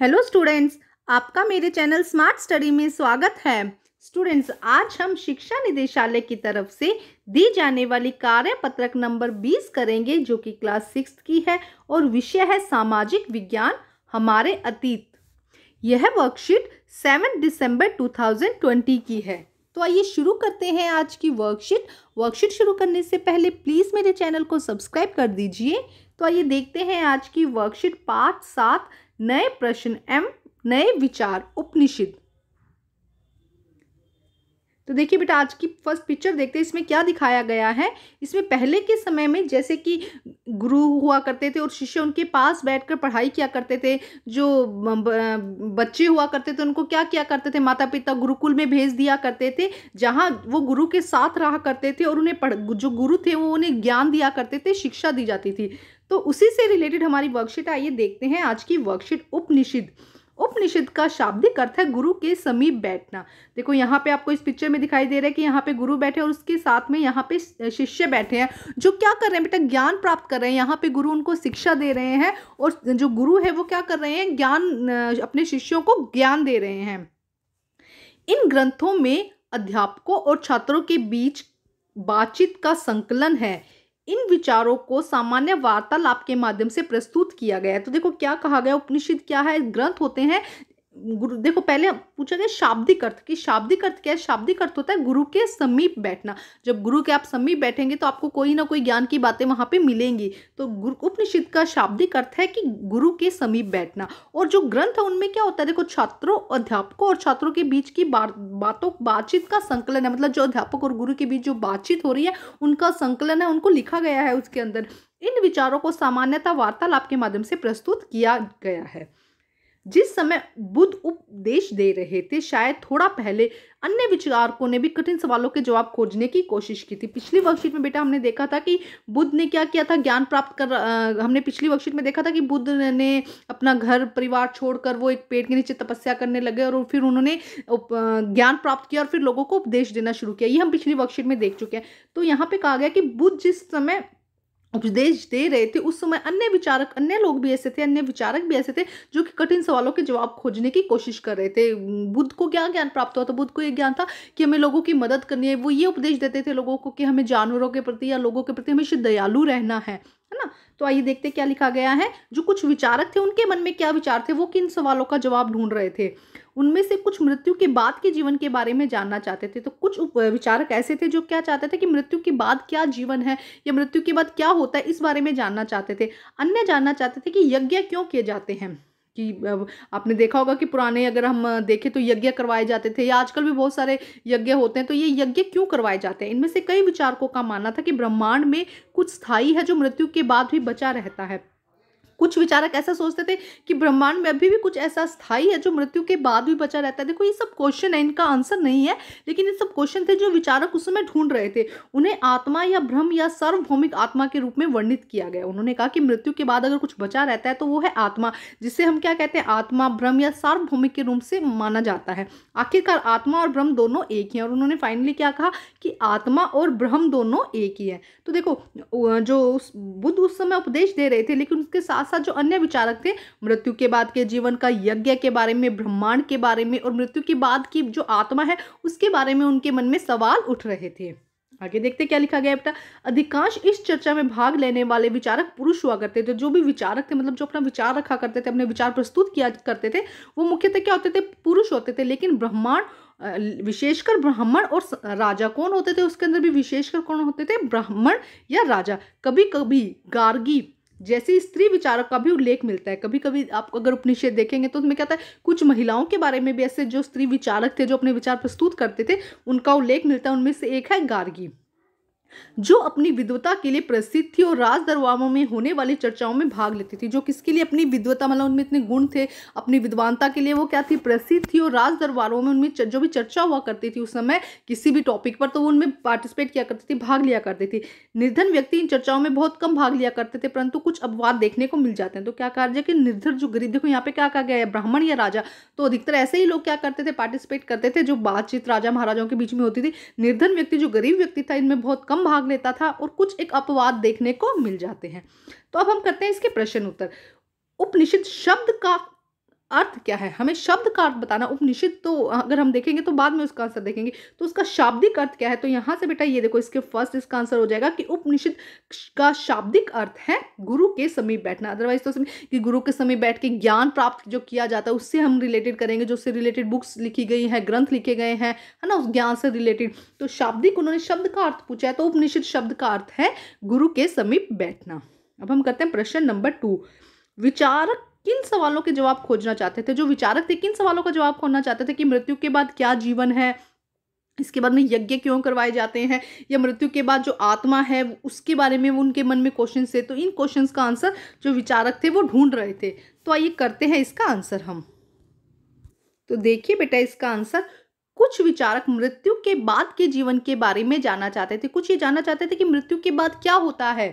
hello students आपका मेरे channel smart study में स्वागत है स्टूडेंट्स आज हम शिक्षा निदेशालय की तरफ से दी जाने वाली कार्य पत्रक नंबर 20 करेंगे जो कि क्लास सिक्स की है और विषय है सामाजिक विज्ञान हमारे अतीत यह वर्कशीट 7 दिसंबर 2020 की है तो आइए शुरू करते हैं आज की वर्कशीट वर्कशीट शुरू करने से पहले प्लीज़ मेरे चैनल को सब्सक्राइब कर दीजिए तो आइए देखते हैं आज की वर्कशीट पार्ट सात नए प्रश्न एवं नए विचार उपनिषद तो देखिए बेटा आज की फर्स्ट पिक्चर देखते हैं इसमें क्या दिखाया गया है इसमें पहले के समय में जैसे कि गुरु हुआ करते थे और शिष्य उनके पास बैठकर पढ़ाई किया करते थे जो बच्चे हुआ करते थे उनको क्या किया करते थे माता पिता गुरुकुल में भेज दिया करते थे जहाँ वो गुरु के साथ रहा करते थे और उन्हें पढ़ जो गुरु थे वो उन्हें ज्ञान दिया करते थे शिक्षा दी जाती थी तो उसी से रिलेटेड हमारी वर्कशीट आइए देखते हैं आज की वर्कशीट उपनिषद उपनिषद का शाब्दिक अर्थ है गुरु के समीप बैठना देखो यहाँ पे आपको इस पिक्चर में दिखाई दे रहा है कि यहाँ पे गुरु बैठे और उसके साथ में यहाँ पे शिष्य बैठे हैं जो क्या कर रहे हैं बेटा ज्ञान प्राप्त कर रहे हैं यहाँ पे गुरु उनको शिक्षा दे रहे हैं और जो गुरु है वो क्या कर रहे हैं ज्ञान अपने शिष्यों को ज्ञान दे रहे हैं इन ग्रंथों में अध्यापकों और छात्रों के बीच बातचीत का संकलन है इन विचारों को सामान्य वार्तालाप के माध्यम से प्रस्तुत किया गया है तो देखो क्या कहा गया उपनिषद क्या है ग्रंथ होते हैं गुरु देखो पहले पूछा गया शाब्दिक अर्थ कि शाब्दिक अर्थ क्या है शाब्दिक अर्थ होता है गुरु के समीप बैठना जब गुरु के आप समीप बैठेंगे तो आपको कोई ना कोई ज्ञान की बातें वहाँ पे मिलेंगी तो गुरु उपनिषद का शाब्दिक अर्थ है कि गुरु के समीप बैठना और जो ग्रंथ है उनमें क्या होता है देखो छात्रों अध्यापकों और छात्रों के बीच की बा, बातों बातचीत का संकलन है मतलब जो अध्यापक और गुरु के बीच जो बातचीत हो रही है उनका संकलन है उनको लिखा गया है उसके अंदर इन विचारों को सामान्यता वार्तालाप के माध्यम से प्रस्तुत किया गया है जिस समय बुद्ध उपदेश दे रहे थे शायद थोड़ा पहले अन्य विचारकों ने भी कठिन सवालों के जवाब खोजने की कोशिश की थी पिछली वर्कशीट में बेटा हमने देखा था कि बुद्ध ने क्या किया था ज्ञान प्राप्त कर हमने पिछली वर्कशीट में देखा था कि बुद्ध ने अपना घर परिवार छोड़कर वो एक पेड़ के नीचे तपस्या करने लगे और फिर उन्होंने ज्ञान प्राप्त किया और फिर लोगों को उपदेश देना शुरू किया ये हम पिछली वर्कशीट में देख चुके हैं तो यहाँ पर कहा गया कि बुद्ध जिस समय उपदेश दे रहे थे उस समय अन्य विचारक अन्य लोग भी ऐसे थे अन्य विचारक भी ऐसे थे जो कि कठिन सवालों के जवाब खोजने की कोशिश कर रहे थे बुद्ध को क्या ज्ञान प्राप्त हुआ था बुद्ध को यह ज्ञान था कि हमें लोगों की मदद करनी है वो ये उपदेश देते थे लोगों को कि हमें जानवरों के प्रति या लोगों के प्रति हमेशा दयालु रहना है है ना तो आइए देखते क्या लिखा गया है जो कुछ विचारक थे उनके मन में क्या विचार थे वो किन सवालों का जवाब ढूंढ रहे थे उनमें से कुछ मृत्यु के बाद के जीवन के बारे में जानना चाहते थे तो कुछ विचारक ऐसे थे जो क्या चाहते थे कि मृत्यु के बाद क्या जीवन है या मृत्यु के बाद क्या होता है इस बारे में जानना चाहते थे अन्य जानना चाहते थे कि यज्ञ क्यों किए जाते हैं कि आपने देखा होगा कि पुराने अगर हम देखें तो यज्ञ करवाए जाते थे या आजकल भी बहुत सारे यज्ञ होते हैं तो ये यज्ञ क्यों करवाए जाते हैं इनमें से कई विचारकों का मानना था कि ब्रह्मांड में कुछ स्थाई है जो मृत्यु के बाद भी बचा रहता है कुछ विचारक ऐसा सोचते थे कि ब्रह्मांड में अभी भी कुछ ऐसा स्थायी है जो मृत्यु के बाद भी बचा रहता है देखो ये सब क्वेश्चन है इनका आंसर नहीं है लेकिन ये सब क्वेश्चन थे जो विचारक उस समय ढूंढ रहे थे उन्हें आत्मा या भ्रम या सार्वभौमिक आत्मा के रूप में वर्णित किया गया उन्होंने कहा कि मृत्यु के बाद अगर कुछ बचा रहता है तो वो है आत्मा जिसे हम क्या कहते हैं आत्मा भ्रम या सार्वभौमिक के रूप से माना जाता है आखिरकार आत्मा और भ्रम दोनों एक ही है और उन्होंने फाइनली क्या कहा कि आत्मा और भ्रम दोनों एक ही है तो देखो जो बुद्ध उस समय उपदेश दे रहे थे लेकिन उसके साथ साथ साथ जो अन्य विचारक थे मृत्यु के बाद के जीवन का यज्ञ के बारे में ब्रह्मांड के बारे में और मृत्यु के बाद की जो आत्मा है उसके बारे में उनके मन में सवाल उठ रहे थे आगे देखते क्या लिखा गया बेटा अधिकांश इस चर्चा में भाग लेने वाले विचारक पुरुष हुआ करते थे जो भी विचारक थे मतलब जो अपना विचार रखा करते थे अपने विचार प्रस्तुत किया करते थे वो मुख्यतः क्या होते थे पुरुष होते थे लेकिन ब्रह्मांड विशेषकर ब्राह्मण और राजा कौन होते थे उसके अंदर भी विशेषकर कौन होते थे ब्राह्मण या राजा कभी कभी गार्गी जैसे स्त्री विचारक का भी उल्लेख मिलता है कभी कभी आप अगर उपनिषद देखेंगे तो उसमें क्या था कुछ महिलाओं के बारे में भी ऐसे जो स्त्री विचारक थे जो अपने विचार प्रस्तुत करते थे उनका उल्लेख मिलता है उनमें से एक है गार्गी जो अपनी विद्वता के लिए प्रसिद्ध थी और राज दरबारों में होने वाली चर्चाओं में भाग लेती थी जो किसके लिए अपनी विद्वता मतलब उनमें इतने गुण थे अपनी विद्वानता के लिए वो क्या थी प्रसिद्ध थी और राज दरबारों में उनमें जो भी चर्चा हुआ करती थी उस समय किसी भी टॉपिक पर तो वो उनमें पार्टिसिपेट किया करती थी भाग लिया करती थी निर्धन व्यक्ति इन चर्चाओं में बहुत कम भाग लिया करते थे परंतु कुछ अपवाद देखने को मिल जाते हैं तो क्या कहा जाए कि निर्धन जो गरीब देखो यहाँ पे क्या कहा गया है ब्राह्मण या राजा तो अधिकतर ऐसे ही लोग क्या करते थे पार्टिसिपेट करते थे जो बातचीत राजा महाराजाओं के बीच में होती थी निर्धन व्यक्ति जो गरीब व्यक्ति था इनमें बहुत कम भाग लेता था और कुछ एक अपवाद देखने को मिल जाते हैं तो अब हम करते हैं इसके प्रश्न उत्तर उपनिषद शब्द का अर्थ क्या है हमें शब्द का अर्थ बताना उपनिषद तो अगर हम देखेंगे तो बाद में उसका आंसर देखेंगे तो उसका शाब्दिक अर्थ क्या है तो यहाँ से बेटा ये देखो इसके फर्स्ट इसका आंसर हो जाएगा कि उपनिषद का शाब्दिक अर्थ है गुरु के समीप बैठना अदरवाइज तो कि गुरु के समीप बैठ के ज्ञान प्राप्त जो किया जाता है उससे हम रिलेटेड करेंगे जो उससे रिलेटेड बुक्स लिखी गई हैं ग्रंथ लिखे गए हैं है ना उस ज्ञान से रिलेटेड तो शाब्दिक उन्होंने शब्द का अर्थ पूछा है तो उपनिषद शब्द का अर्थ है गुरु के समीप बैठना अब हम करते हैं प्रश्न नंबर टू विचारक किन सवालों के जवाब खोजना चाहते थे जो विचारक थे किन सवालों का जवाब खोजना चाहते थे कि मृत्यु के बाद क्या जीवन है इसके बाद में यज्ञ क्यों करवाए जाते हैं या मृत्यु के बाद जो आत्मा है उसके बारे में वो उनके मन में क्वेश्चन थे तो इन क्वेश्चन का आंसर जो विचारक थे वो ढूंढ रहे थे तो आइए करते हैं इसका आंसर हम तो देखिए बेटा इसका आंसर कुछ विचारक मृत्यु के बाद के जीवन के बारे में जानना चाहते थे कुछ ये जानना चाहते थे कि मृत्यु के बाद क्या होता है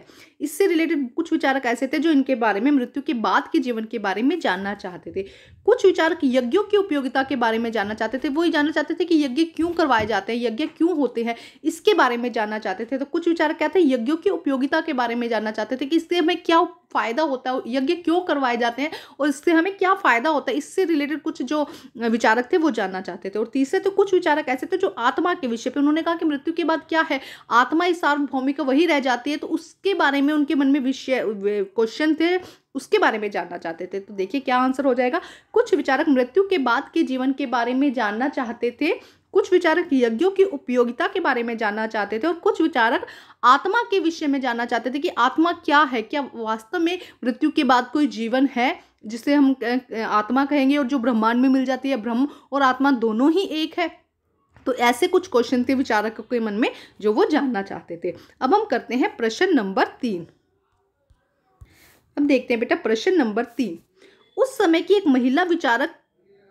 इससे रिलेटेड कुछ विचारक ऐसे थे जो इनके बारे में मृत्यु के बाद के जीवन के बारे में जानना चाहते थे कुछ विचारक यज्ञों की उपयोगिता के बारे में जानना चाहते थे वो ये जानना चाहते थे कि यज्ञ क्यों करवाए जाते हैं यज्ञ क्यों होते हैं इसके बारे में जानना चाहते थे तो कुछ विचारक कहते हैं यज्ञों की उपयोगिता के बारे में जानना चाहते थे कि इससे हमें क्या फ़ायदा होता है यज्ञ क्यों करवाए जाते हैं और इससे हमें क्या फ़ायदा होता है इससे रिलेटेड कुछ जो विचारक थे वो जानना चाहते थे और तीसरे तो कुछ विचारक ऐसे थे जो आत्मा के विषय पर उन्होंने कहा कि मृत्यु के बाद क्या है आत्मा इस सार्वभौमिक वही रह जाती है तो उसके बारे में उनके मन में विषय क्वेश्चन थे उसके बारे में जानना चाहते थे तो देखिए क्या आंसर हो जाएगा कुछ विचारक मृत्यु के बाद के जीवन के बारे में जानना चाहते थे कुछ विचारक यज्ञों की उपयोगिता के बारे में जानना चाहते थे और कुछ विचारक आत्मा के विषय में जानना चाहते थे कि आत्मा क्या है क्या वास्तव में मृत्यु के बाद कोई जीवन है जिसे हम आत्मा कहेंगे और जो ब्रह्मांड में मिल जाती है ब्रह्म और आत्मा दोनों ही एक है तो ऐसे कुछ क्वेश्चन थे विचारकों के मन में जो वो जानना चाहते थे अब हम करते हैं प्रश्न नंबर तीन अब देखते हैं बेटा प्रश्न नंबर तीन उस समय की एक महिला विचारक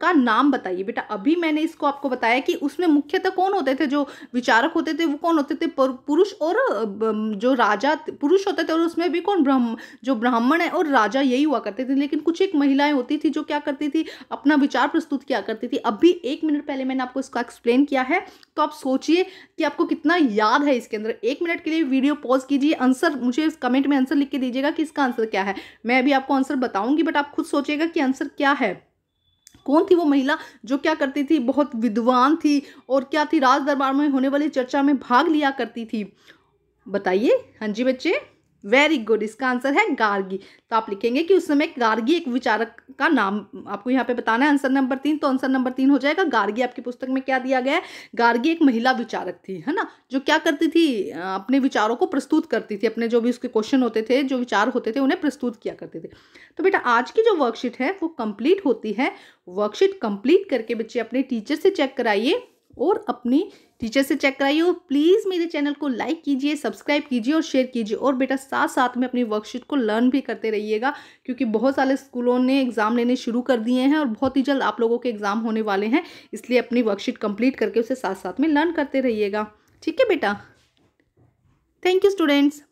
का नाम बताइए बेटा अभी मैंने इसको आपको बताया कि उसमें मुख्यतः कौन होते थे जो विचारक होते थे वो कौन होते थे पुरुष और जो राजा पुरुष होते थे और उसमें भी कौन ब्राह्म जो ब्राह्मण है और राजा यही हुआ करते थे लेकिन कुछ एक महिलाएं होती थी जो क्या करती थी अपना विचार प्रस्तुत किया करती थी अभी एक मिनट पहले मैंने आपको इसका एक्सप्लेन किया है तो आप सोचिए कि आपको कितना याद है इसके अंदर एक मिनट के लिए वीडियो पॉज कीजिए आंसर मुझे कमेंट में आंसर लिख के दीजिएगा कि इसका आंसर क्या है मैं अभी आपको आंसर बताऊंगी बट आप खुद सोचिएगा कि आंसर क्या है कौन थी वो महिला जो क्या करती थी बहुत विद्वान थी और क्या थी राज दरबार में होने वाली चर्चा में भाग लिया करती थी बताइए हाँ जी बच्चे वेरी गुड इसका आंसर है गार्गी तो आप लिखेंगे कि उस समय गार्गी एक विचारक का नाम आपको यहाँ पे बताना है आंसर नंबर तीन तो आंसर नंबर तीन हो जाएगा गार्गी आपकी पुस्तक में क्या दिया गया है गार्गी एक महिला विचारक थी है ना जो क्या करती थी अपने विचारों को प्रस्तुत करती थी अपने जो भी उसके क्वेश्चन होते थे जो विचार होते थे उन्हें प्रस्तुत किया करते थे तो बेटा आज की जो वर्कशीट है वो कंप्लीट होती है वर्कशीट कंप्लीट करके बच्चे अपने टीचर से चेक कराइए और अपनी टीचर से चेक कराइए और प्लीज़ मेरे चैनल को लाइक कीजिए सब्सक्राइब कीजिए और शेयर कीजिए और बेटा साथ साथ में अपनी वर्कशीट को लर्न भी करते रहिएगा क्योंकि बहुत सारे स्कूलों ने एग्ज़ाम लेने शुरू कर दिए हैं और बहुत ही जल्द आप लोगों के एग्ज़ाम होने वाले हैं इसलिए अपनी वर्कशीट कंप्लीट करके उसे साथ साथ में लर्न करते रहिएगा ठीक है बेटा थैंक यू स्टूडेंट्स